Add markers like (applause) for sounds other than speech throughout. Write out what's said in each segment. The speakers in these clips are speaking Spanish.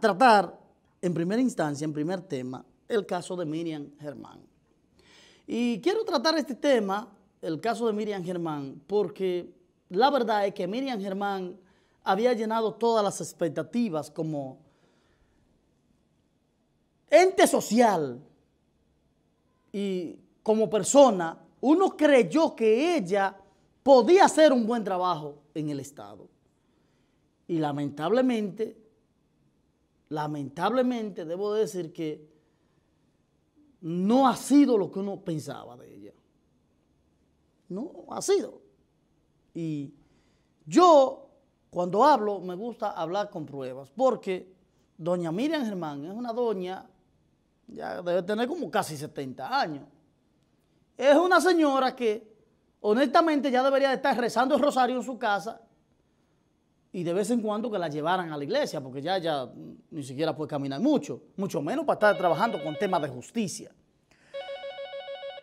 tratar en primera instancia, en primer tema, el caso de Miriam Germán. Y quiero tratar este tema, el caso de Miriam Germán, porque la verdad es que Miriam Germán había llenado todas las expectativas como ente social y como persona, uno creyó que ella podía hacer un buen trabajo en el Estado. Y lamentablemente lamentablemente debo decir que no ha sido lo que uno pensaba de ella. No ha sido. Y yo, cuando hablo, me gusta hablar con pruebas, porque doña Miriam Germán es una doña, ya debe tener como casi 70 años. Es una señora que honestamente ya debería estar rezando el rosario en su casa y de vez en cuando que la llevaran a la iglesia, porque ya, ya mm, ni siquiera puede caminar mucho, mucho menos para estar trabajando con temas de justicia.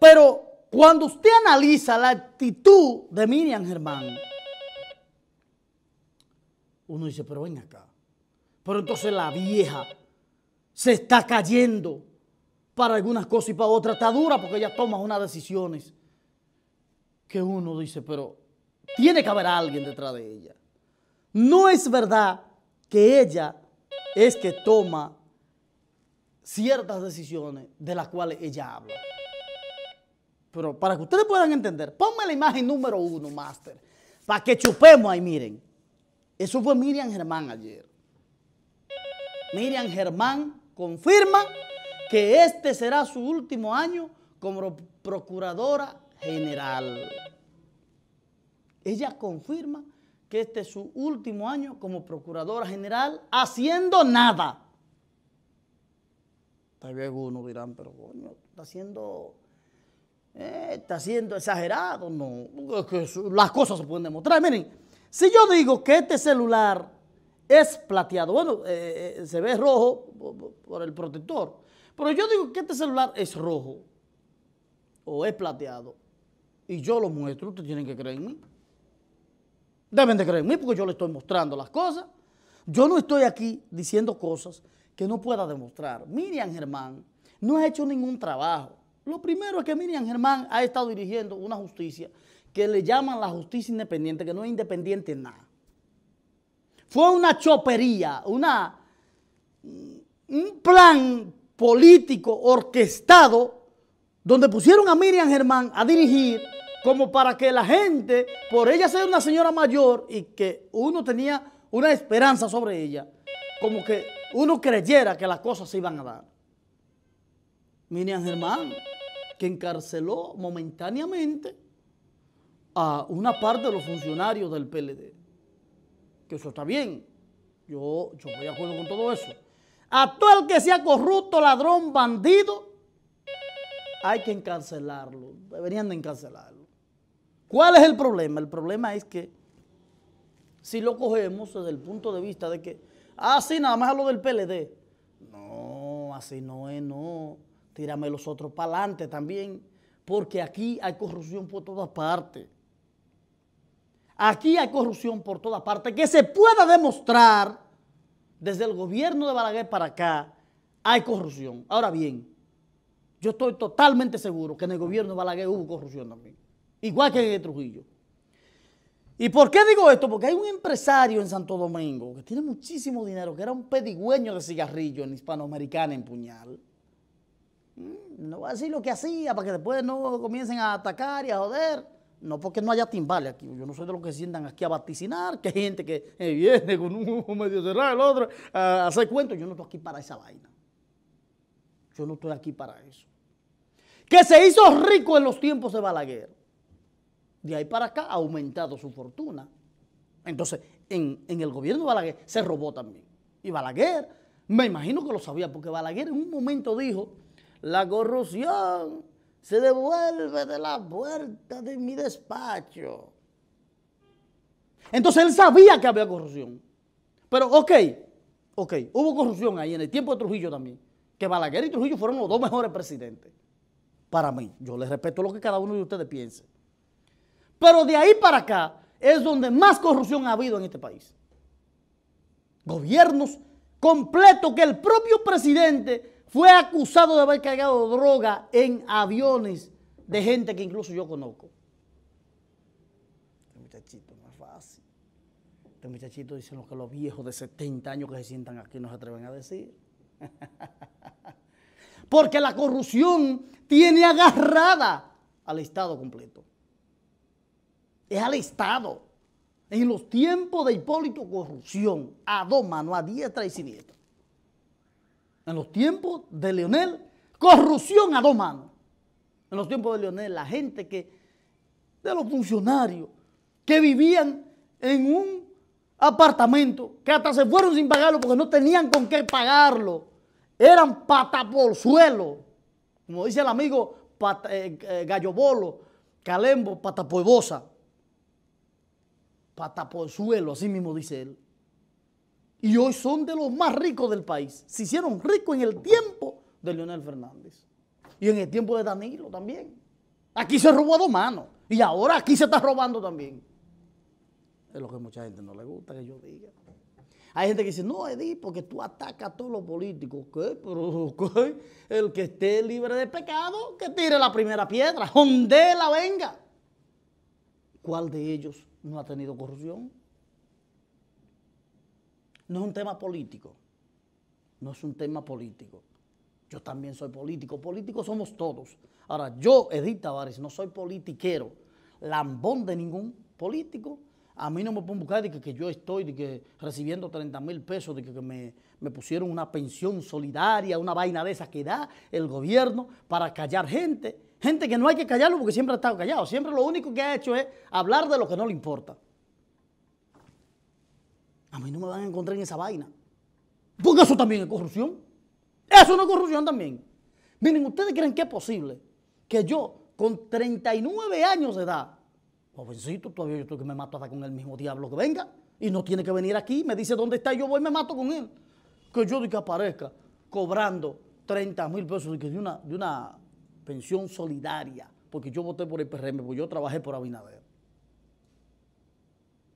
Pero cuando usted analiza la actitud de Miriam Germán, uno dice, pero ven acá. Pero entonces la vieja se está cayendo para algunas cosas y para otras. Está dura porque ella toma unas decisiones que uno dice, pero tiene que haber alguien detrás de ella. No es verdad que ella es que toma ciertas decisiones de las cuales ella habla. Pero para que ustedes puedan entender, ponme la imagen número uno, Master, para que chupemos ahí, miren. Eso fue Miriam Germán ayer. Miriam Germán confirma que este será su último año como procuradora general. Ella confirma que este es su último año como procuradora general haciendo nada. Tal vez algunos dirán, pero coño, está haciendo, eh, está siendo exagerado. No, las cosas se pueden demostrar. Miren, si yo digo que este celular es plateado, bueno, eh, eh, se ve rojo por, por el protector, pero yo digo que este celular es rojo o es plateado y yo lo muestro, ustedes tienen que creer en mí. Deben de creer en mí porque yo le estoy mostrando las cosas. Yo no estoy aquí diciendo cosas que no pueda demostrar. Miriam Germán no ha hecho ningún trabajo. Lo primero es que Miriam Germán ha estado dirigiendo una justicia que le llaman la justicia independiente, que no es independiente en nada. Fue una chopería, una, mm, un plan político orquestado donde pusieron a Miriam Germán a dirigir como para que la gente, por ella ser una señora mayor y que uno tenía una esperanza sobre ella, como que uno creyera que las cosas se iban a dar. Miren, Germán, que encarceló momentáneamente a una parte de los funcionarios del PLD. Que eso está bien. Yo, yo a de acuerdo con todo eso. A todo el que sea corrupto, ladrón, bandido, hay que encarcelarlo. Deberían de encarcelarlo. ¿Cuál es el problema? El problema es que si lo cogemos desde el punto de vista de que, ah, sí, nada más a lo del PLD. No, así no es, no. Tírame los otros para adelante también, porque aquí hay corrupción por todas partes. Aquí hay corrupción por todas partes que se pueda demostrar desde el gobierno de Balaguer para acá hay corrupción. Ahora bien, yo estoy totalmente seguro que en el gobierno de Balaguer hubo corrupción también igual que en Trujillo. ¿Y por qué digo esto? Porque hay un empresario en Santo Domingo que tiene muchísimo dinero, que era un pedigüeño de cigarrillo en Hispanoamericana en Puñal. Mm, no voy a decir lo que hacía para que después no comiencen a atacar y a joder. No porque no haya timbales aquí. Yo no soy de los que sientan aquí a vaticinar, que hay gente que eh, viene con un medio cerrado, el otro, a hacer cuentos. Yo no estoy aquí para esa vaina. Yo no estoy aquí para eso. Que se hizo rico en los tiempos de Balaguer de ahí para acá ha aumentado su fortuna. Entonces, en, el gobierno de Balaguer se robó también. Y Balaguer, me imagino que lo sabía, porque Balaguer en un momento dijo, la corrupción se devuelve de la puerta de mi despacho. Entonces él sabía que había corrupción. Pero ok, ok, hubo corrupción ahí en el tiempo de Trujillo también. Que Balaguer y Trujillo fueron los dos mejores presidentes. Para mí, yo les respeto lo que cada uno de ustedes piense. Pero de ahí para acá es donde más corrupción ha habido en este país. Gobiernos completos que el propio presidente fue acusado de haber cargado droga en aviones de gente que incluso yo conozco. Este muchachito no es fácil. Este muchachito dicen lo que los viejos de 70 años que se sientan aquí no se atreven a decir. (laughs) Porque la corrupción tiene agarrada al Estado completo es al Estado. En los tiempos de Hipólito, corrupción, a dos manos, a diestra y siniestra. En los tiempos de Leonel, corrupción a dos manos. En los tiempos de Leonel, la gente que, de los funcionarios, que vivían en un apartamento, que hasta se fueron sin pagarlo porque no tenían con qué pagarlo. Eran pata por suelo. Como dice el amigo eh, eh, Gallo Bolo, Calembo, patapuebosa pata por suelo, así mismo dice él. Y hoy son de los más ricos del país. Se hicieron ricos en el tiempo de Leonel Fernández. Y en el tiempo de Danilo también. Aquí se robó a dos manos. Y ahora aquí se está robando también. Es lo que mucha gente no le gusta que yo diga. Hay gente que dice, no, Edith, porque tú atacas a todos los políticos. ¿Qué? Pero, El que esté libre de pecado, que tire la primera piedra. Donde la venga. ¿Cuál de ellos no ha tenido corrupción? No es un tema político, no es un tema político. Yo también soy político, políticos somos todos. Ahora, yo, Edith Tavares, no soy politiquero, lambón de ningún político. A mí no me pueden buscar de que, yo estoy de que recibiendo 30 mil pesos, de que, me, me, pusieron una pensión solidaria, una vaina de esa que da el gobierno para callar gente. Gente que no hay que callarlo porque siempre ha estado callado. Siempre lo único que ha hecho es hablar de lo que no le importa. A mí no me van a encontrar en esa vaina. Porque eso también es corrupción. Eso no es corrupción también. Miren, ¿ustedes creen que es posible que yo, con 39 años de edad, jovencito, todavía yo tengo que me mato con el mismo diablo que venga, y no tiene que venir aquí, me dice dónde está, yo voy y me mato con él. Que yo de que aparezca cobrando 30 mil pesos de, una, de una pensión solidaria, porque yo voté por el PRM, porque yo trabajé por Abinader.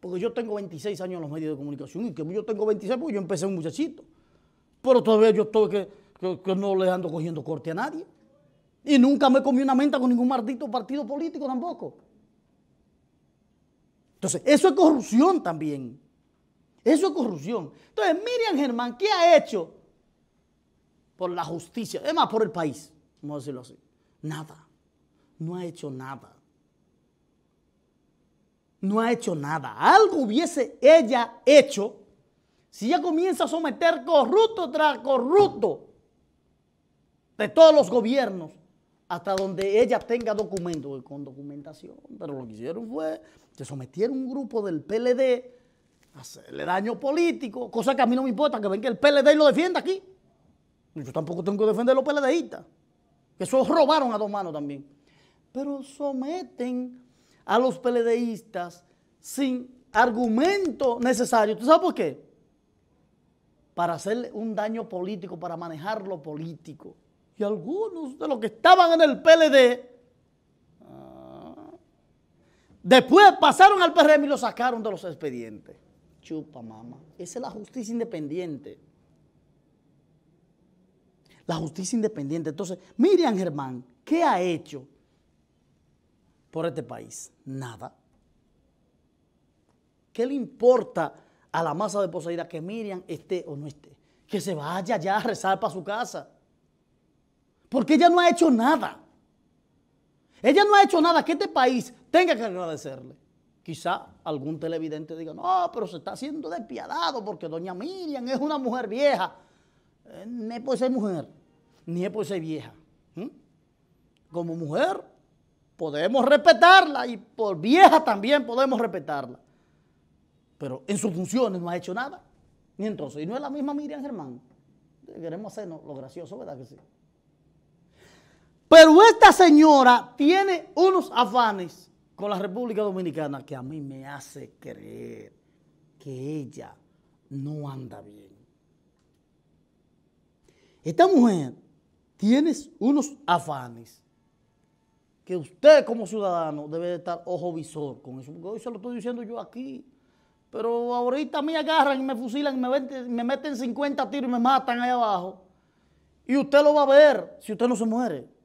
Porque yo tengo 26 años en los medios de comunicación y que yo tengo 26 porque yo empecé un muchachito. Pero todavía yo estoy que, no le ando cogiendo corte a nadie. Y nunca me comí una menta con ningún maldito partido político tampoco. Entonces, eso es corrupción también. Eso es corrupción. Entonces, Miriam Germán, ¿qué ha hecho por la justicia? Es más, por el país, vamos a decirlo así. Nada. No ha hecho nada. No ha hecho nada. Algo hubiese ella hecho si ya comienza a someter corrupto tras corrupto de todos los gobiernos hasta donde ella tenga documentos, con documentación. Pero lo que hicieron fue que sometieron un grupo del PLD a hacerle daño político, cosa que a mí no me importa, que ven que el PLD lo defienda aquí. Yo tampoco tengo que defender a los PLDistas que eso robaron a dos manos también. Pero someten a los peledeístas sin argumento necesario. ¿Tú sabes por qué? Para hacerle un daño político, para manejar lo político. Y algunos de los que estaban en el PLD, ah, después pasaron al PRM y lo sacaron de los expedientes. Chupa, mamá. Esa es la justicia independiente la justicia independiente. Entonces, Miriam Germán, ¿qué ha hecho por este país? Nada. ¿Qué le importa a la masa de Poseída que Miriam esté o no esté? Que se vaya ya a rezar para su casa. Porque ella no ha hecho nada. Ella no ha hecho nada que este país tenga que agradecerle. Quizá algún televidente diga, no, pero se está haciendo despiadado porque doña Miriam es una mujer vieja. Eh, no puede ser mujer ni es por ser vieja. Como mujer podemos respetarla y por vieja también podemos respetarla. Pero en sus funciones no ha hecho nada. Y y no es la misma Miriam Germán. Eh, queremos hacernos lo gracioso, ¿verdad que sí? Pero esta señora tiene unos afanes con la República Dominicana que a mí me hace creer que ella no anda bien. Esta mujer tienes unos afanes que usted como ciudadano debe de estar ojo visor con eso. Porque hoy se lo estoy diciendo yo aquí. Pero ahorita me agarran y me fusilan, y me, me meten 50 tiros y me matan ahí abajo. Y usted lo va a ver si usted no se muere.